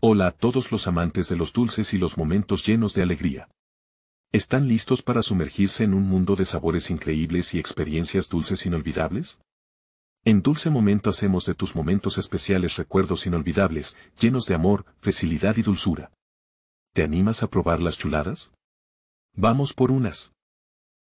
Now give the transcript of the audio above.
Hola a todos los amantes de los dulces y los momentos llenos de alegría. ¿Están listos para sumergirse en un mundo de sabores increíbles y experiencias dulces inolvidables? En Dulce Momento hacemos de tus momentos especiales recuerdos inolvidables, llenos de amor, facilidad y dulzura. ¿Te animas a probar las chuladas? Vamos por unas.